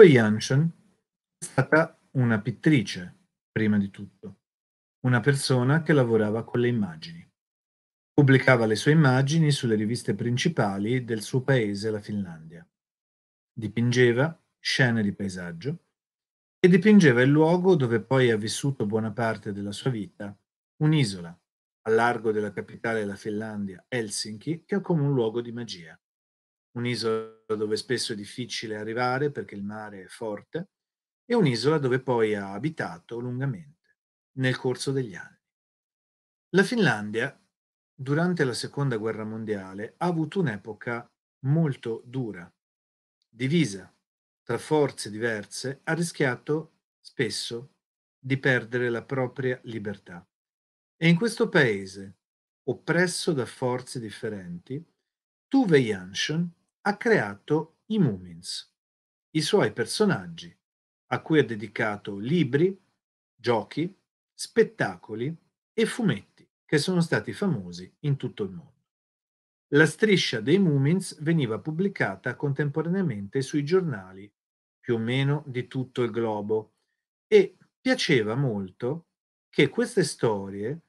Chloe Janssen è stata una pittrice, prima di tutto, una persona che lavorava con le immagini. Pubblicava le sue immagini sulle riviste principali del suo paese, la Finlandia. Dipingeva scene di paesaggio e dipingeva il luogo dove poi ha vissuto buona parte della sua vita, un'isola a largo della capitale della Finlandia, Helsinki, che è come un luogo di magia. Un'isola dove spesso è difficile arrivare perché il mare è forte, e un'isola dove poi ha abitato lungamente, nel corso degli anni. La Finlandia, durante la Seconda Guerra Mondiale, ha avuto un'epoca molto dura, divisa tra forze diverse, ha rischiato spesso di perdere la propria libertà. E in questo paese, oppresso da forze differenti, Tuve Jansson ha creato i Moomins, i suoi personaggi, a cui ha dedicato libri, giochi, spettacoli e fumetti che sono stati famosi in tutto il mondo. La striscia dei Moomins veniva pubblicata contemporaneamente sui giornali più o meno di tutto il globo e piaceva molto che queste storie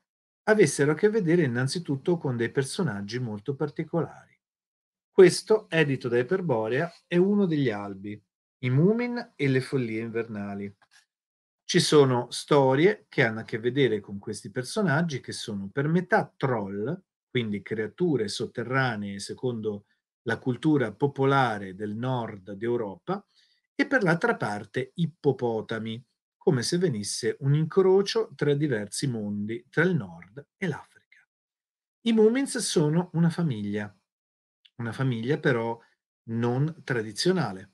avessero a che vedere innanzitutto con dei personaggi molto particolari. Questo, edito da Iperborea, è uno degli albi, I Mumin e le follie invernali. Ci sono storie che hanno a che vedere con questi personaggi che sono per metà troll, quindi creature sotterranee secondo la cultura popolare del nord d'Europa, e per l'altra parte ippopotami, come se venisse un incrocio tra diversi mondi, tra il nord e l'Africa. I Mumins sono una famiglia, una famiglia però non tradizionale.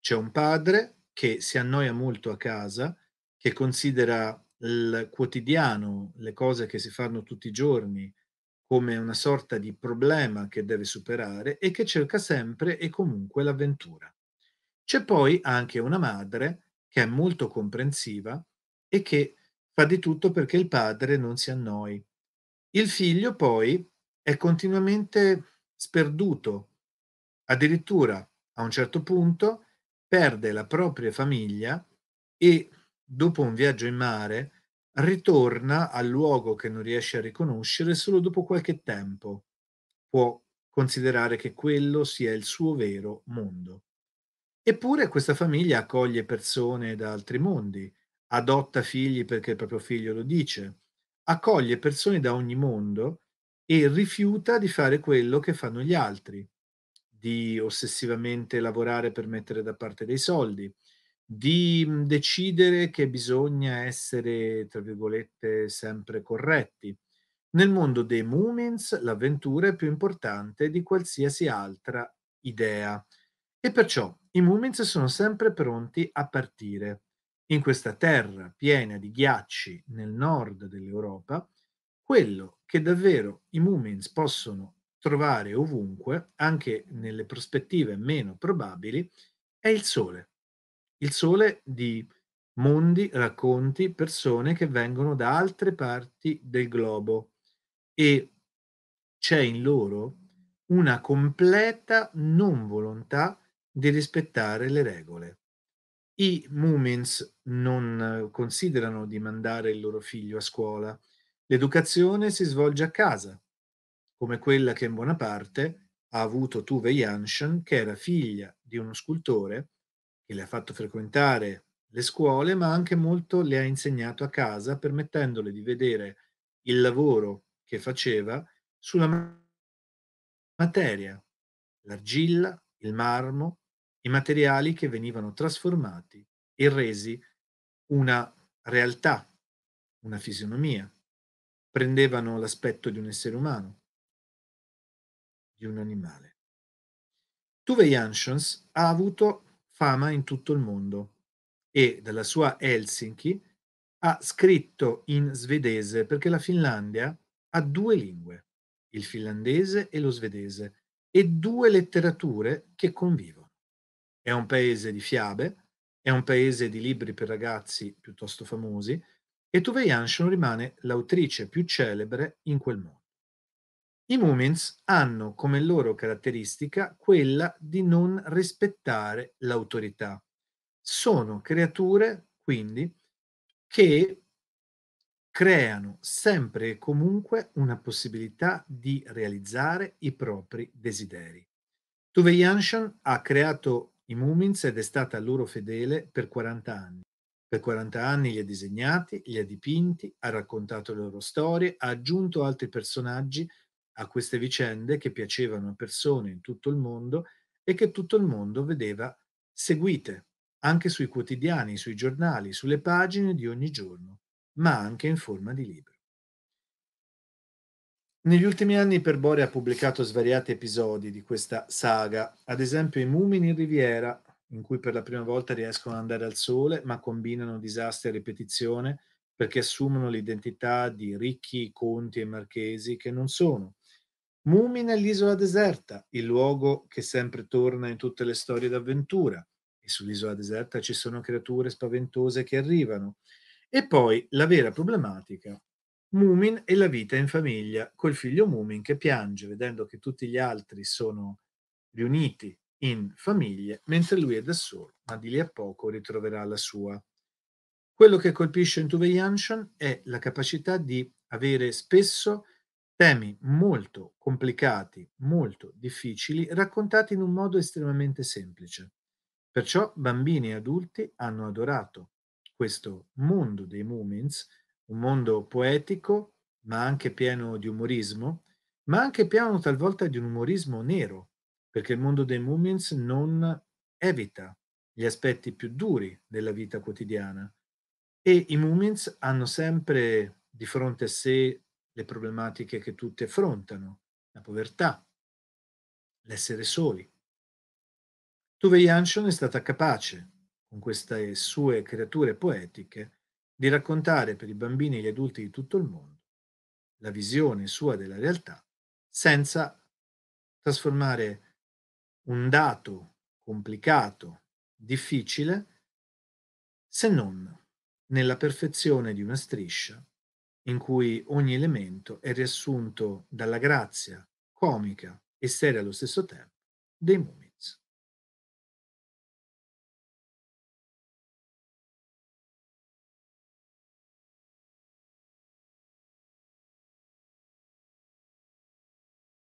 C'è un padre che si annoia molto a casa, che considera il quotidiano, le cose che si fanno tutti i giorni, come una sorta di problema che deve superare e che cerca sempre e comunque l'avventura. C'è poi anche una madre che è molto comprensiva e che fa di tutto perché il padre non si annoi. Il figlio poi è continuamente sperduto. Addirittura a un certo punto perde la propria famiglia e dopo un viaggio in mare ritorna al luogo che non riesce a riconoscere solo dopo qualche tempo. Può considerare che quello sia il suo vero mondo. Eppure questa famiglia accoglie persone da altri mondi, adotta figli perché il proprio figlio lo dice, accoglie persone da ogni mondo e rifiuta di fare quello che fanno gli altri, di ossessivamente lavorare per mettere da parte dei soldi, di mhmm, decidere che bisogna essere, tra virgolette, sempre corretti. Nel mondo dei Moomins l'avventura è più importante di qualsiasi altra idea e perciò i Moomins sono sempre pronti a partire. In questa terra piena di ghiacci nel nord dell'Europa, quello che davvero i Moomins possono trovare ovunque, anche nelle prospettive meno probabili, è il sole. Il sole di mondi, racconti, persone che vengono da altre parti del globo e c'è in loro una completa non volontà di rispettare le regole. I Moomins non considerano di mandare il loro figlio a scuola, L'educazione si svolge a casa, come quella che in buona parte ha avuto Tuve Janschen, che era figlia di uno scultore che le ha fatto frequentare le scuole, ma anche molto le ha insegnato a casa, permettendole di vedere il lavoro che faceva sulla materia, l'argilla, il marmo, i materiali che venivano trasformati e resi una realtà, una fisionomia prendevano l'aspetto di un essere umano, di un animale. Tuve Janssens ha avuto fama in tutto il mondo e dalla sua Helsinki ha scritto in svedese perché la Finlandia ha due lingue, il finlandese e lo svedese, e due letterature che convivono. È un paese di fiabe, è un paese di libri per ragazzi piuttosto famosi, e Tove Jansson rimane l'autrice più celebre in quel mondo. I Moomins hanno come loro caratteristica quella di non rispettare l'autorità. Sono creature, quindi, che creano sempre e comunque una possibilità di realizzare i propri desideri. Tuve Jansson ha creato i Moomins ed è stata loro fedele per 40 anni. Per 40 anni li ha disegnati, li ha dipinti, ha raccontato le loro storie, ha aggiunto altri personaggi a queste vicende che piacevano a persone in tutto il mondo e che tutto il mondo vedeva seguite, anche sui quotidiani, sui giornali, sulle pagine di ogni giorno, ma anche in forma di libro. Negli ultimi anni Perbore ha pubblicato svariati episodi di questa saga, ad esempio I Mumini in Riviera, in cui per la prima volta riescono ad andare al sole, ma combinano disastri e ripetizione perché assumono l'identità di ricchi conti e marchesi che non sono. Mumin è l'isola deserta, il luogo che sempre torna in tutte le storie d'avventura. E sull'isola deserta ci sono creature spaventose che arrivano. E poi la vera problematica. Mumin e la vita in famiglia, col figlio Mumin che piange, vedendo che tutti gli altri sono riuniti in famiglie, mentre lui è da solo, ma di lì a poco ritroverà la sua. Quello che colpisce in Tuve Janshan è la capacità di avere spesso temi molto complicati, molto difficili, raccontati in un modo estremamente semplice. Perciò bambini e adulti hanno adorato questo mondo dei Moomins, un mondo poetico, ma anche pieno di umorismo, ma anche pieno talvolta di un umorismo nero, perché il mondo dei Mumins non evita gli aspetti più duri della vita quotidiana e i Mumins hanno sempre di fronte a sé le problematiche che tutti affrontano, la povertà, l'essere soli. Tuve Jansson è stata capace, con queste sue creature poetiche, di raccontare per i bambini e gli adulti di tutto il mondo la visione sua della realtà senza trasformare un dato complicato, difficile, se non nella perfezione di una striscia in cui ogni elemento è riassunto dalla grazia comica e seria allo stesso tempo dei mondi.